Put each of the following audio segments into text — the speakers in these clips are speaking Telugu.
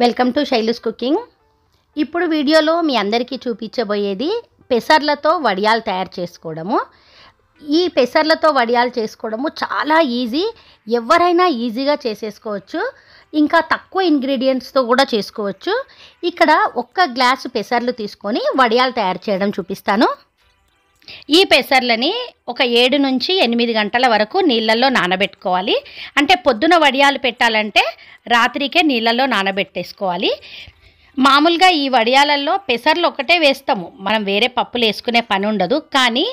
వెల్కమ్ టు శైలుస్ కుకింగ్ ఇప్పుడు వీడియోలో మీ అందరికీ చూపించబోయేది పెసర్లతో వడియాలు తయారు చేసుకోవడము ఈ పెసర్లతో వడియాలు చేసుకోవడము చాలా ఈజీ ఎవరైనా ఈజీగా చేసేసుకోవచ్చు ఇంకా తక్కువ ఇంగ్రీడియంట్స్తో కూడా చేసుకోవచ్చు ఇక్కడ ఒక్క గ్లాసు పెసర్లు తీసుకొని వడియాలు తయారు చేయడం చూపిస్తాను ఈ పెసర్లని ఒక ఏడు నుంచి ఎనిమిది గంటల వరకు నీళ్ళల్లో నానబెట్టుకోవాలి అంటే పొద్దున వడియాలు పెట్టాలంటే రాత్రికే నీళ్ళల్లో నానబెట్టేసుకోవాలి మామూలుగా ఈ వడియాలల్లో పెసర్లు ఒకటే వేస్తాము మనం వేరే పప్పులు వేసుకునే పని ఉండదు కానీ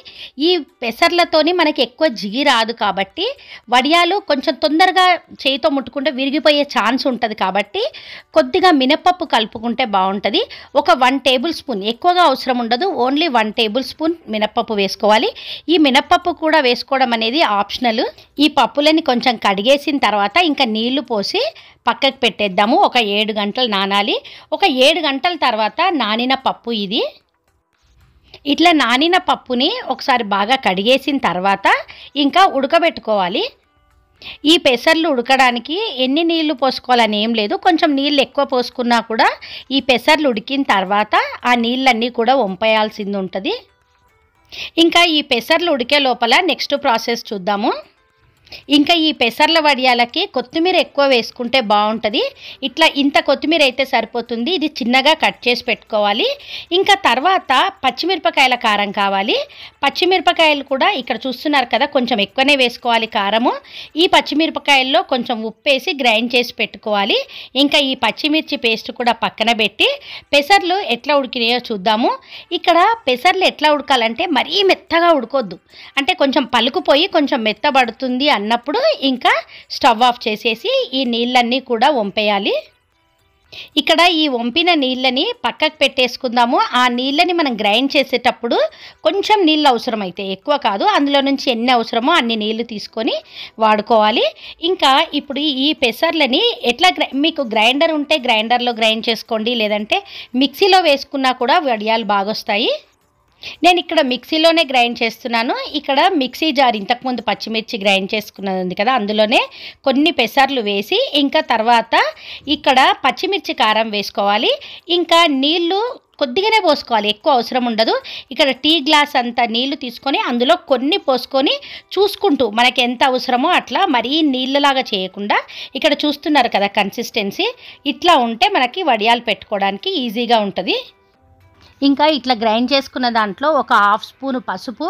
ఈ పెసర్లతోని మనకి ఎక్కువ జిగి రాదు కాబట్టి వడియాలు కొంచెం తొందరగా చేయితో ముట్టుకుంటే విరిగిపోయే ఛాన్స్ ఉంటుంది కాబట్టి కొద్దిగా మినపప్పు కలుపుకుంటే బాగుంటుంది ఒక వన్ టేబుల్ స్పూన్ ఎక్కువగా అవసరం ఉండదు ఓన్లీ వన్ టేబుల్ స్పూన్ మినపప్పు వేసుకోవాలి ఈ మినపప్పు కూడా వేసుకోవడం అనేది ఆప్షనల్ ఈ పప్పులని కొంచెం కడిగేసిన తర్వాత ఇంకా నీళ్లు పోసి పక్కకు పెట్టేద్దాము ఒక ఏడు గంటలు నానాలి ఒక ఏడు గంటల తర్వాత నానిన పప్పు ఇది ఇట్లా నానిన పప్పుని ఒకసారి బాగా కడిగేసిన తర్వాత ఇంకా ఉడకబెట్టుకోవాలి ఈ పెసర్లు ఉడకడానికి ఎన్ని నీళ్లు పోసుకోవాలని ఏం లేదు కొంచెం నీళ్ళు ఎక్కువ పోసుకున్నా కూడా ఈ పెసర్లు ఉడికిన తర్వాత ఆ నీళ్ళన్నీ కూడా వంపేయాల్సింది ఉంటుంది ఇంకా ఈ పెసర్లు ఉడికే లోపల నెక్స్ట్ ప్రాసెస్ చూద్దాము ఇంకా ఈ పెసర్ల వడియాలకి కొత్తిమీర ఎక్కువ వేసుకుంటే బాగుంటుంది ఇట్లా ఇంత కొత్తిమీర అయితే సరిపోతుంది ఇది చిన్నగా కట్ చేసి పెట్టుకోవాలి ఇంకా తర్వాత పచ్చిమిరపకాయల కారం కావాలి పచ్చిమిరపకాయలు కూడా ఇక్కడ చూస్తున్నారు కదా కొంచెం ఎక్కువనే వేసుకోవాలి కారము ఈ పచ్చిమిరపకాయల్లో కొంచెం ఉప్పేసి గ్రైండ్ చేసి పెట్టుకోవాలి ఇంకా ఈ పచ్చిమిర్చి పేస్ట్ కూడా పక్కన పెట్టి పెసర్లు ఎట్లా ఉడికినాయో చూద్దాము ఇక్కడ పెసర్లు ఎట్లా ఉడకాలంటే మరీ మెత్తగా ఉడకొద్దు అంటే కొంచెం పలుకుపోయి కొంచెం మెత్తబడుతుంది అన్నప్పుడు ఇంకా స్టవ్ ఆఫ్ చేసేసి ఈ నీళ్ళన్నీ కూడా వంపేయాలి ఇక్కడ ఈ వంపిన నీళ్ళని పక్కకు పెట్టేసుకుందాము ఆ నీళ్ళని మనం గ్రైండ్ చేసేటప్పుడు కొంచెం నీళ్ళు అవసరమైతే ఎక్కువ కాదు అందులో నుంచి ఎన్ని అవసరమో అన్ని నీళ్ళు తీసుకొని వాడుకోవాలి ఇంకా ఇప్పుడు ఈ పెసర్లని ఎట్లా మీకు గ్రైండర్ ఉంటే గ్రైండర్లో గ్రైండ్ చేసుకోండి లేదంటే మిక్సీలో వేసుకున్నా కూడా వడియాలు బాగొస్తాయి నేను ఇక్కడ మిక్సీలోనే గ్రైండ్ చేస్తున్నాను ఇక్కడ మిక్సీ జార్ ఇంతకుముందు పచ్చిమిర్చి గ్రైండ్ చేసుకున్నది ఉంది కదా అందులోనే కొన్ని పెసర్లు వేసి ఇంకా తర్వాత ఇక్కడ పచ్చిమిర్చి కారం వేసుకోవాలి ఇంకా నీళ్లు కొద్దిగానే పోసుకోవాలి ఎక్కువ అవసరం ఉండదు ఇక్కడ టీ గ్లాస్ అంత నీళ్లు తీసుకొని అందులో కొన్ని పోసుకొని చూసుకుంటూ మనకి ఎంత అవసరమో అట్లా మరీ నీళ్ళలాగా చేయకుండా ఇక్కడ చూస్తున్నారు కదా కన్సిస్టెన్సీ ఇట్లా ఉంటే మనకి వడియాలు పెట్టుకోవడానికి ఈజీగా ఉంటుంది ఇంకా ఇట్లా గ్రైండ్ చేసుకున్న దాంట్లో ఒక హాఫ్ స్పూన్ పసుపు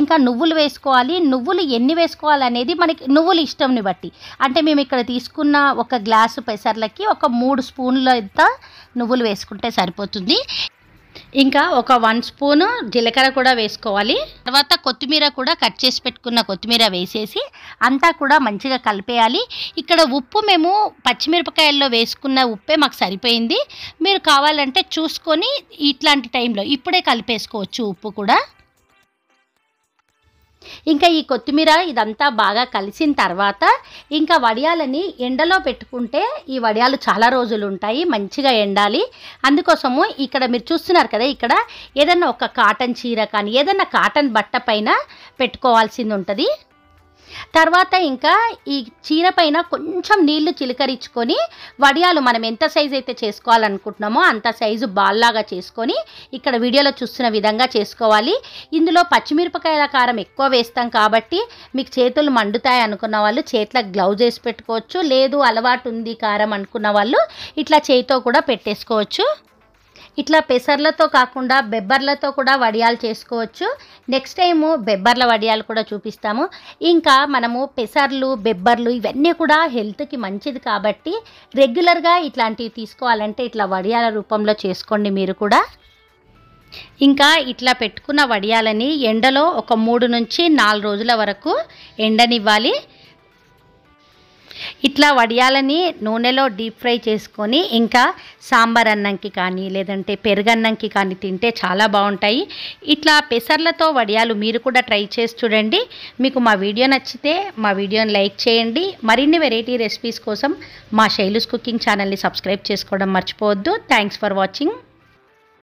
ఇంకా నువ్వులు వేసుకోవాలి నువ్వులు ఎన్ని వేసుకోవాలి అనేది మనకి నువ్వులు ఇష్టంని బట్టి అంటే మేము ఇక్కడ తీసుకున్న ఒక గ్లాసు పెసర్లకి ఒక మూడు స్పూన్ల నువ్వులు వేసుకుంటే సరిపోతుంది ఇంకా ఒక వన్ స్పూను జీలకర్ర కూడా వేసుకోవాలి తర్వాత కొత్తిమీర కూడా కట్ చేసి పెట్టుకున్న కొత్తిమీర వేసేసి అంతా కూడా మంచిగా కలిపేయాలి ఇక్కడ ఉప్పు మేము పచ్చిమిరపకాయల్లో వేసుకున్న ఉప్పే మాకు సరిపోయింది మీరు కావాలంటే చూసుకొని ఇట్లాంటి టైంలో ఇప్పుడే కలిపేసుకోవచ్చు ఉప్పు కూడా ఇంకా ఈ కొత్తిమీర ఇదంతా బాగా కలిసిన తర్వాత ఇంకా వడియాలని ఎండలో పెట్టుకుంటే ఈ వడియాలు చాలా రోజులు ఉంటాయి మంచిగా ఎండాలి అందుకోసము ఇక్కడ మీరు చూస్తున్నారు కదా ఇక్కడ ఏదన్నా ఒక కాటన్ చీర కానీ ఏదన్నా కాటన్ బట్ట పైన పెట్టుకోవాల్సింది ఉంటుంది తర్వాత ఇంకా ఈ చీర పైన కొంచెం నీళ్లు చిలకరించుకొని వడియాలు మనం ఎంత సైజ్ అయితే చేసుకోవాలనుకుంటున్నామో అంత సైజు బాల్లాగా చేసుకొని ఇక్కడ వీడియోలో చూస్తున్న విధంగా చేసుకోవాలి ఇందులో పచ్చిమిరపకాయల కారం ఎక్కువ వేస్తాం కాబట్టి మీకు చేతులు మండుతాయి అనుకున్న వాళ్ళు చేతులకు గ్లౌజ్ వేసి పెట్టుకోవచ్చు లేదు అలవాటు ఉంది కారం అనుకున్న వాళ్ళు ఇట్లా చేతితో కూడా పెట్టేసుకోవచ్చు ఇట్లా పెసర్లతో కాకుండా బెబ్బర్లతో కూడా వడియాలు చేసుకోవచ్చు నెక్స్ట్ టైము బెబ్బర్ల వడియాలు కూడా చూపిస్తాము ఇంకా మనము పెసర్లు బెబ్బర్లు ఇవన్నీ కూడా హెల్త్కి మంచిది కాబట్టి రెగ్యులర్గా ఇట్లాంటివి తీసుకోవాలంటే ఇట్లా వడియాల రూపంలో చేసుకోండి మీరు కూడా ఇంకా ఇట్లా పెట్టుకున్న వడియాలని ఎండలో ఒక మూడు నుంచి నాలుగు రోజుల వరకు ఎండనివ్వాలి ఇట్లా వడియాలని నూనెలో డీప్ ఫ్రై చేసుకొని ఇంకా సాంబార్ అన్నంకి కానీ లేదంటే పెరుగన్నంకి కానీ తింటే చాలా బాగుంటాయి ఇట్లా పెసర్లతో వడియాలు మీరు కూడా ట్రై చేసి చూడండి మీకు మా వీడియో నచ్చితే మా వీడియోని లైక్ చేయండి మరిన్ని వెరైటీ రెసిపీస్ కోసం మా శైలుస్ కుకింగ్ ఛానల్ని సబ్స్క్రైబ్ చేసుకోవడం మర్చిపోవద్దు థ్యాంక్స్ ఫర్ వాచింగ్